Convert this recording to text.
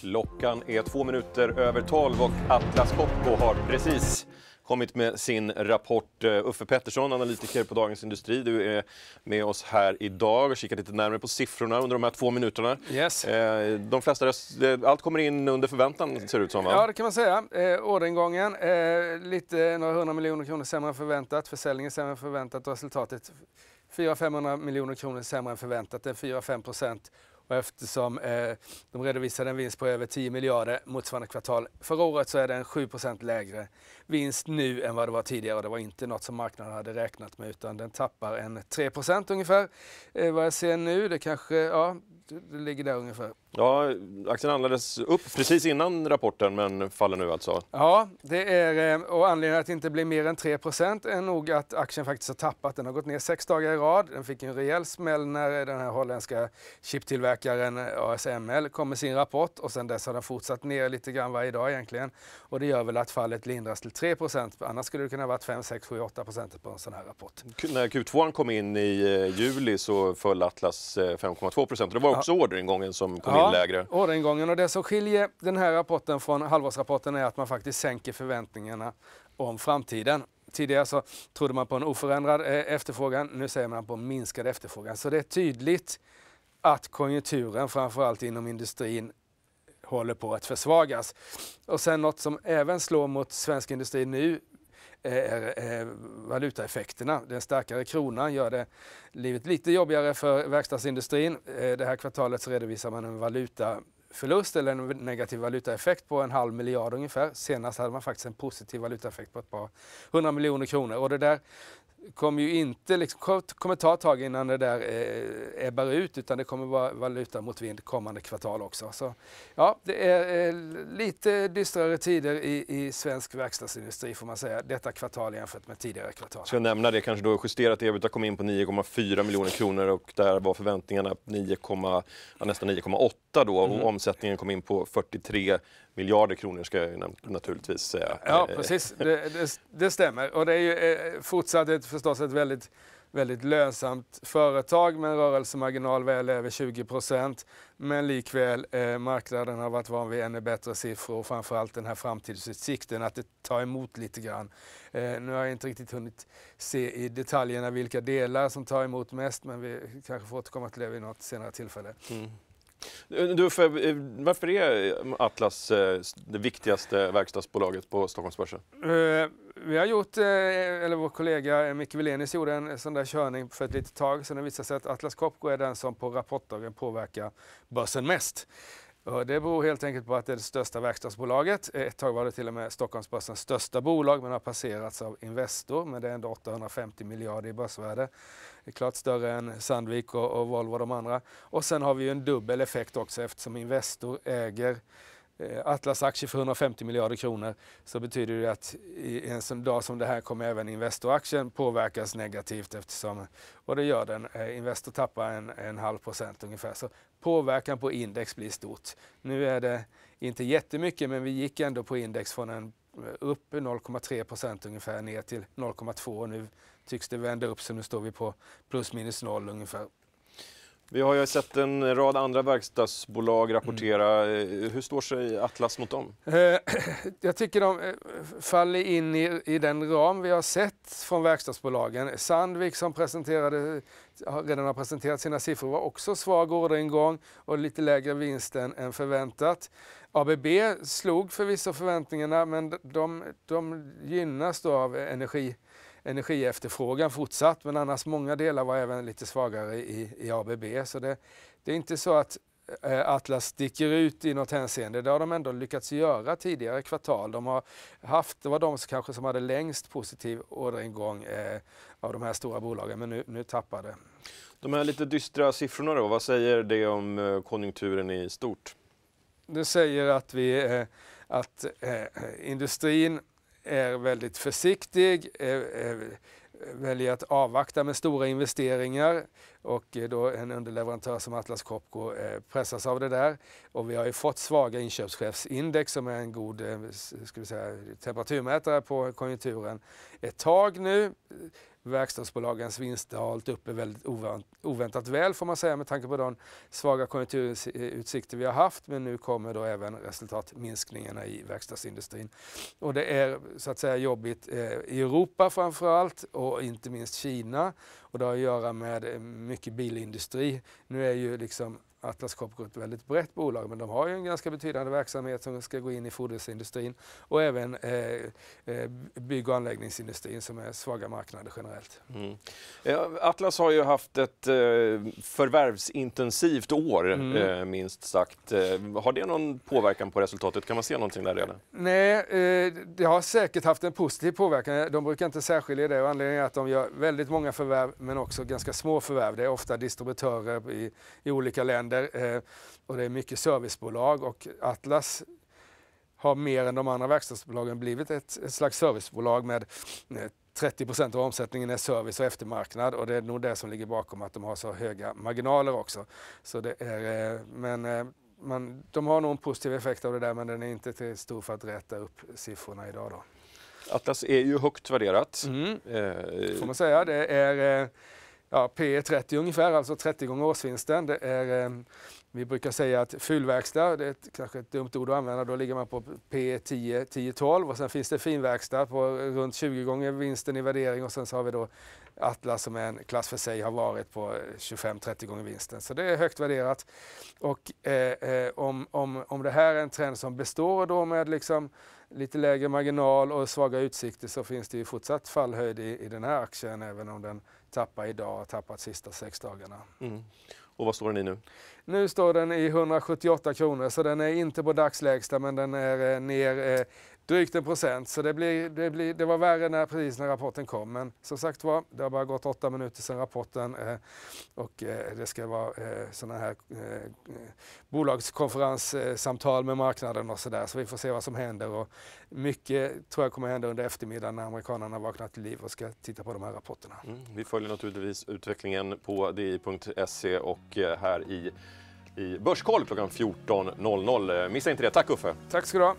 Klockan är två minuter över tolv och Atlas Copco har precis kommit med sin rapport. Eh, Uffe Pettersson, analytiker på Dagens Industri, du är med oss här idag och kikat lite närmare på siffrorna under de här två minuterna. Yes. Eh, de flesta röst, eh, allt kommer in under förväntan ser det ut som va? Ja det kan man säga. Orderingången lite några hundra miljoner kronor sämre än förväntat, försäljningen sämre än förväntat och resultatet 400-500 miljoner kronor sämre än förväntat, det är 4-5 procent. Och eftersom eh, de redovisade en vinst på över 10 miljarder motsvarande kvartal förra året så är det en 7 lägre vinst nu än vad det var tidigare. Och det var inte något som marknaden hade räknat med utan den tappar en 3 ungefär eh, vad jag ser nu. Det kanske, ja, det ligger där ungefär. Ja, aktien handlades upp precis innan rapporten men faller nu alltså? Ja, det är, eh, och anledningen till att det inte blir mer än 3 är nog att aktien faktiskt har tappat. Den har gått ner sex dagar i rad. Den fick en rejäl smäll när den här holländska chiptillverkaren Läkaren eh, ASML kom med sin rapport och sen dess har den fortsatt ner lite grann varje dag egentligen. Och det gör väl att fallet lindras till 3 annars skulle det kunna varit 5, 6, 7, 8 på en sån här rapport. När Q2 kom in i eh, juli så föll Atlas 5,2 eh, Det var också ja. orderingången som kom ja, in lägre. Ja, orderingången och det som skiljer den här rapporten från halvårsrapporten är att man faktiskt sänker förväntningarna om framtiden. Tidigare så trodde man på en oförändrad efterfrågan, nu säger man på minskad efterfrågan. Så det är tydligt att konjunkturen, framförallt inom industrin, håller på att försvagas. Och sen något som även slår mot svensk industri nu är eh, eh, valutaeffekterna. Den starkare kronan gör det livet lite jobbigare för verkstadsindustrin. Eh, det här kvartalet så redovisar man en valuta förlust eller en negativ valutaeffekt på en halv miljard ungefär. Senast hade man faktiskt en positiv valutaeffekt på ett par hundra miljoner kronor. Och det där kommer ju inte, liksom, kommer ta ett tag innan det där eh, ebbar ut utan det kommer vara valuta mot vind kommande kvartal också. Så, ja, det är eh, lite dystrare tider i, i, svensk verkstadsindustri får man säga detta kvartal jämfört med tidigare kvartal. Ska jag nämna det kanske då, justerat ebitda kom in på 9,4 miljoner kronor och där var förväntningarna 9, ja, nästan 9,8 då och mm. omsättningen kom in på 43 miljarder kronor ska jag naturligtvis säga. Ja, eh, precis. Eh. Det, det, det stämmer. Och det är ju eh, fortsatt ett, förstås ett väldigt väldigt lönsamt företag med en rörelsemarginal väl över 20 procent. Men likväl, eh, marknaden har varit van vid ännu bättre siffror och framförallt den här framtidsutsikten att det tar emot lite grann. Eh, nu har jag inte riktigt hunnit se i detaljerna vilka delar som tar emot mest men vi kanske får återkomma till det vid något senare tillfälle. Mm. Eh, du, för, eh, varför är eh, Atlas det viktigaste verkstadsbolaget på Stockholmsbörsen? Vi har gjort, eller vår kollega Micke Wilenius gjorde en sån där körning för ett litet tag sedan. Det visade sig att Atlas Copco är den som på rapportdagen påverkar börsen mest. Det beror helt enkelt på att det är det största verkstadsbolaget. Eh, ett tag var det till och med Stockholmsbörsens största bolag men har passerats av Investor. Men det är ändå 850 miljarder i börsvärde. Det är klart större än Sandvik och, Volvo och de andra. Och sen har vi ju en dubbel effekt också eftersom Investor äger Eh, Atlas aktier för 150 miljarder kronor så betyder det att i en dag som det här kommer även Investor-aktien påverkas negativt eftersom, och det gör den, eh, Investor tappar en, en halv procent ungefär. Så påverkan på index blir stort. Nu är det inte jättemycket men vi gick ändå på index från en eh, upp 0,3 procent ungefär ner till 0,2 och nu tycks det vända upp så nu står vi på plus minus noll ungefär vi har ju sett en rad andra verkstadsbolag rapportera. Mm. Hur står sig Atlas mot dem? Eh, jag tycker de eh, faller in i, i den ram vi har sett från verkstadsbolagen. Sandvik som presenterade, redan har presenterat sina siffror var också svag orderingång och lite lägre vinst än förväntat. ABB slog förvisso förväntningarna men de, de gynnas då av energi energiefterfrågan fortsatt men annars många delar var även lite svagare i, i ABB. Så det, det är inte så att eh, Atlas sticker ut i något hänseende. Det har de ändå lyckats göra tidigare kvartal. De har haft, det var de som kanske som hade längst positiv orderingång eh, av de här stora bolagen, men nu, nu det. De här lite dystra siffrorna då, vad säger det om eh, konjunkturen i stort? Det säger att, vi, eh, att eh, industrin är väldigt försiktig väljer att avvakta med stora investeringar och eh, då en underleverantör som Atlas Copco eh, pressas av det där. Och vi har ju fått svaga inköpschefsindex som är en god eh, ska vi säga, temperaturmätare på konjunkturen ett tag nu. Verkstadsbolagens vinster har hållit uppe väldigt oväntat väl får man säga med tanke på de svaga konjunkturutsikter vi har haft. Men nu kommer då även resultatminskningarna i verkstadsindustrin. Och det är så att säga jobbigt i Europa framför allt. Och inte minst Kina. Och det har att göra med eh, mycket bilindustri. Nu är ju liksom Atlas Copco ett väldigt brett bolag men de har ju en ganska betydande verksamhet som ska gå in i fordonsindustrin och även eh, eh, bygg och anläggningsindustrin som är svaga marknader generellt. Mm. Eh, Atlas har ju haft ett eh, förvärvsintensivt år mm. eh, minst sagt. Eh, har det någon påverkan på resultatet? Kan man se någonting där redan? Nej, det har säkert haft en positiv påverkan. De brukar inte särskilja det och anledningen är att de gör väldigt många förvärv men också ganska små förvärv. Det är ofta distributörer i, i olika länder länder eh, och det är mycket servicebolag och Atlas har mer än de andra verkstadsbolagen blivit ett, ett slags servicebolag med 30 eh, av omsättningen är service och eftermarknad och det är nog det som ligger bakom att de har så höga marginaler också. Så det är, eh, men man, de har nog en positiv effekt av det där men den är inte till stor för att rätta upp siffrorna idag. Då. Atlas är ju högt värderat. Mm. Eh, får man säga. Det är ja, P 30 e ungefär, alltså 30 gånger årsvinsten. Det är, ehm, vi brukar säga att fyllverkstad, det är ett, kanske ett dumt ord att använda, då ligger man på P 10, 10, 12 och sen finns det finverkstad på runt 20 gånger vinsten i värdering och sen så har vi då Atlas som är en klass för sig har varit på 25-30 gånger vinsten. Så det är högt värderat. Och eh, eh, om, om, om det här är en trend som består då med liksom lite lägre marginal och svaga utsikter så finns det ju fortsatt fallhöjd i, i den här aktien även om den tappar idag och tappat sista sex dagarna. Mm. Och vad står den i nu? Nu står den i 178 kronor så den är inte på dagslägsta men den är eh, ner eh, drygt en procent. Så det, blir, det, blir, det var värre när, precis när rapporten kom. Men som sagt var, det har bara gått åtta minuter sedan rapporten eh, och eh, det ska vara eh, sådana här eh, bolagskonferenssamtal med marknaden och sådär. Så vi får se vad som händer. Och mycket tror jag kommer hända under eftermiddagen när amerikanerna vaknar till liv och ska titta på de här rapporterna. Mm. Vi följer naturligtvis utvecklingen på di.se och eh, här i i Börskoll klockan 14.00. Eh, missa inte det. Tack Uffe! Tack ska du ha!